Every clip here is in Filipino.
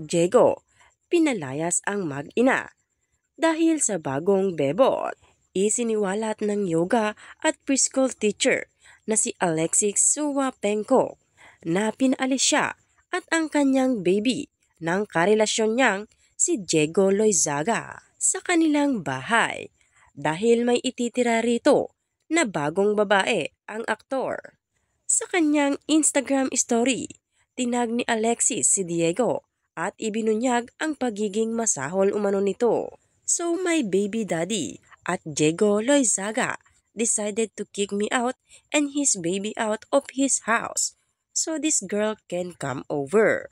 Diego, pinalayas ang mag-ina dahil sa bagong bebot. Isiniwalat ng yoga at preschool teacher na si Alexis Suwapenko na pinaalis siya at ang kanyang baby ng karelasyon niyang si Diego Loizaga sa kanilang bahay dahil may ititira rito na bagong babae ang aktor. Sa kanyang Instagram story, tinag ni Alexis si Diego at ibinunyag ang pagiging masahol umano nito. So my baby daddy at Diego Loizaga decided to kick me out and his baby out of his house so this girl can come over.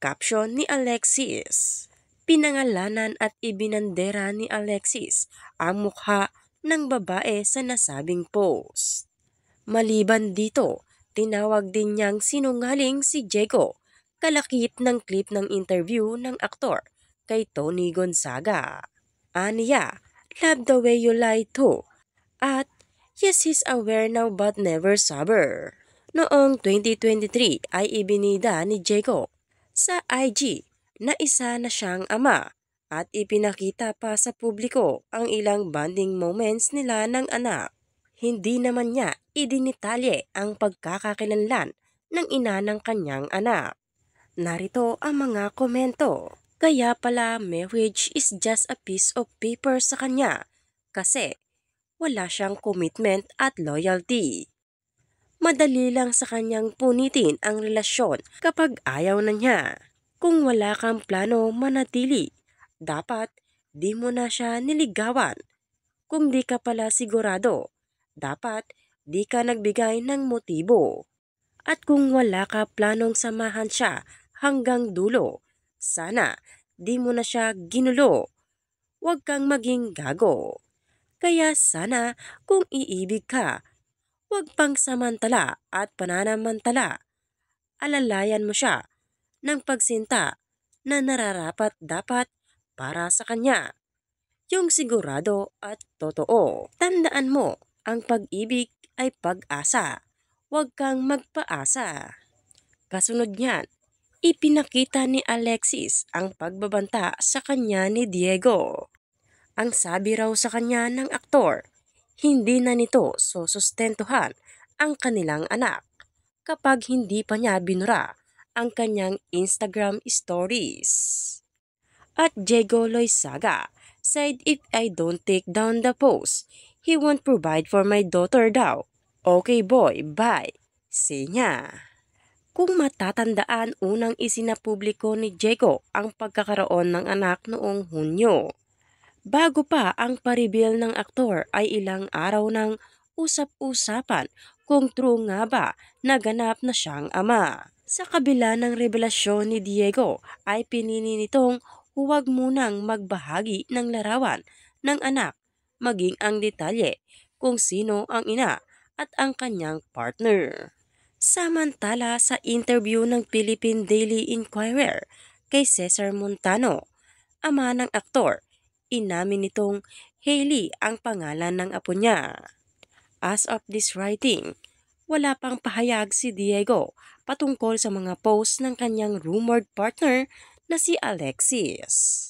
Caption ni Alexis Pinangalanan at ibinandera ni Alexis ang mukha ng babae sa nasabing post. Maliban dito, tinawag din niyang sinungaling si Diego kalakip ng clip ng interview ng aktor kay Tony Gonzaga. Aniya, love the way you lie to. At, yes, he's aware now but never sober. Noong 2023 ay ibinida ni Jacob sa IG na isa na siyang ama at ipinakita pa sa publiko ang ilang bonding moments nila ng anak. Hindi naman niya idinitalye ang pagkakakilanlan ng ina ng kanyang anak narito ang mga komento. Kaya pala marriage is just a piece of paper sa kanya kasi wala siyang commitment at loyalty. Madali lang sa kanyang punitin ang relasyon kapag ayaw na niya. Kung wala kang plano manatili, dapat di mo na siya niligawan. Kung di ka pala sigurado, dapat di ka nagbigay ng motibo. At kung wala ka planong samahan siya hanggang dulo. Sana di mo na siya ginulo. Huwag kang maging gago. Kaya sana kung iibig ka, huwag pang samantala at pananamantala. Alalayan mo siya ng pagsinta na nararapat dapat para sa kanya. Yung sigurado at totoo. Tandaan mo, ang pag-ibig ay pag-asa. Huwag kang magpaasa. Kasunod niyan, ipinakita ni Alexis ang pagbabanta sa kanya ni Diego. Ang sabi raw sa kanya ng aktor, hindi na nito susustentuhan ang kanilang anak kapag hindi pa niya binura ang kanyang Instagram stories. At Diego Loisaga said if I don't take down the post, he won't provide for my daughter daw. Okay boy, bye. Say niya. Kung matatandaan, unang isinapubliko ni Diego ang pagkakaroon ng anak noong Hunyo. Bago pa ang paribil ng aktor ay ilang araw ng usap-usapan kung true nga ba na ganap na siyang ama. Sa kabila ng revelasyon ni Diego ay pinini nitong huwag munang magbahagi ng larawan ng anak maging ang detalye kung sino ang ina at ang kanyang partner. Samantala sa interview ng Philippine Daily Inquirer kay Cesar Montano, ama ng aktor, inamin nitong Hailey ang pangalan ng apo niya. As of this writing, wala pang pahayag si Diego patungkol sa mga posts ng kanyang rumored partner na si Alexis.